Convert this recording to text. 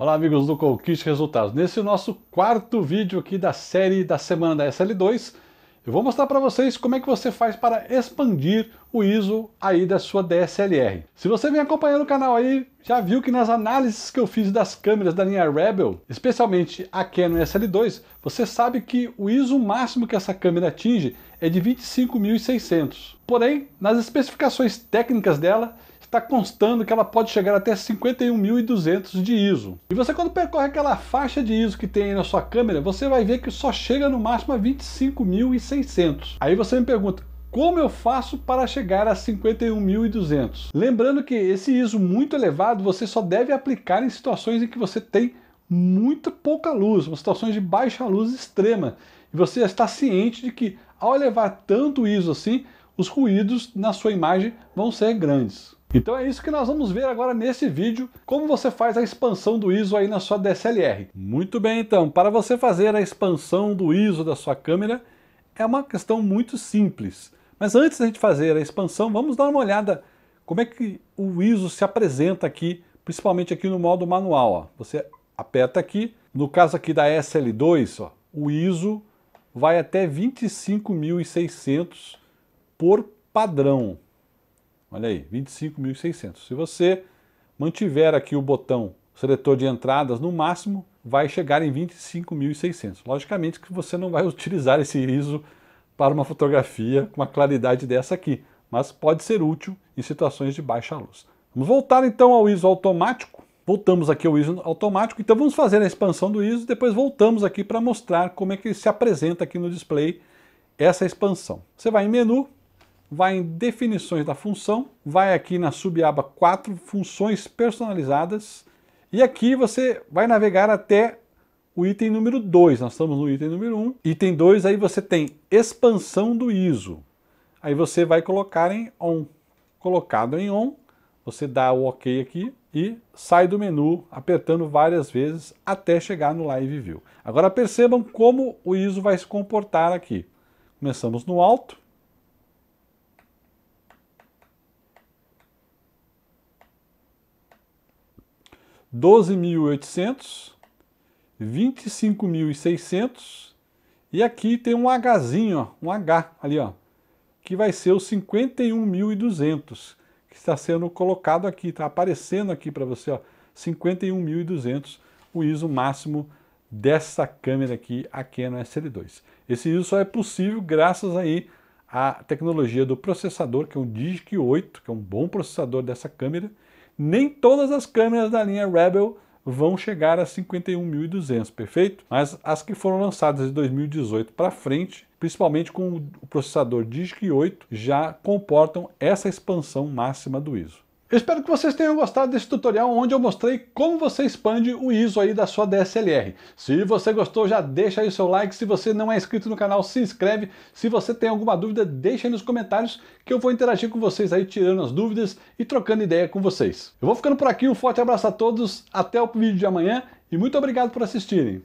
Olá, amigos do Conquiste Resultados. Nesse nosso quarto vídeo aqui da série da semana da SL2, eu vou mostrar para vocês como é que você faz para expandir o ISO aí da sua DSLR. Se você vem acompanhando o canal aí, já viu que nas análises que eu fiz das câmeras da linha Rebel, especialmente a Canon SL2, você sabe que o ISO máximo que essa câmera atinge é de 25.600. Porém, nas especificações técnicas dela, está constando que ela pode chegar até 51.200 de ISO. E você quando percorre aquela faixa de ISO que tem aí na sua câmera, você vai ver que só chega no máximo a 25.600. Aí você me pergunta, como eu faço para chegar a 51.200? Lembrando que esse ISO muito elevado você só deve aplicar em situações em que você tem muita pouca luz, uma situações de baixa luz extrema. E você está ciente de que ao elevar tanto ISO assim, os ruídos na sua imagem vão ser grandes. Então é isso que nós vamos ver agora nesse vídeo, como você faz a expansão do ISO aí na sua DSLR. Muito bem então, para você fazer a expansão do ISO da sua câmera, é uma questão muito simples. Mas antes da gente fazer a expansão, vamos dar uma olhada como é que o ISO se apresenta aqui, principalmente aqui no modo manual. Ó. Você aperta aqui, no caso aqui da SL2, ó, o ISO vai até 25.600 por padrão. Olha aí, 25.600. Se você mantiver aqui o botão seletor de entradas no máximo, vai chegar em 25.600. Logicamente que você não vai utilizar esse ISO para uma fotografia com uma claridade dessa aqui, mas pode ser útil em situações de baixa luz. Vamos voltar então ao ISO automático. Voltamos aqui ao ISO automático, então vamos fazer a expansão do ISO, depois voltamos aqui para mostrar como é que se apresenta aqui no display essa expansão. Você vai em menu, vai em definições da função, vai aqui na subaba 4, funções personalizadas, e aqui você vai navegar até o item número 2. Nós estamos no item número 1. Um. Item 2, aí você tem expansão do ISO. Aí você vai colocar em ON. Colocado em ON, você dá o OK aqui e sai do menu apertando várias vezes até chegar no Live View. Agora percebam como o ISO vai se comportar aqui. Começamos no alto. doze mil oitocentos 25.600 e aqui tem um Hzinho, ó, um H ali, ó, que vai ser o 51.200, que está sendo colocado aqui, está aparecendo aqui para você, ó, 51.200, o ISO máximo dessa câmera aqui, a Canon SL2. Esse ISO só é possível graças aí à tecnologia do processador, que é um DIGIC 8, que é um bom processador dessa câmera. Nem todas as câmeras da linha Rebel vão chegar a 51.200, perfeito? Mas as que foram lançadas de 2018 para frente, principalmente com o processador DISC-8, já comportam essa expansão máxima do ISO. Eu espero que vocês tenham gostado desse tutorial onde eu mostrei como você expande o ISO aí da sua DSLR. Se você gostou, já deixa aí o seu like. Se você não é inscrito no canal, se inscreve. Se você tem alguma dúvida, deixa aí nos comentários que eu vou interagir com vocês aí, tirando as dúvidas e trocando ideia com vocês. Eu vou ficando por aqui, um forte abraço a todos, até o vídeo de amanhã e muito obrigado por assistirem.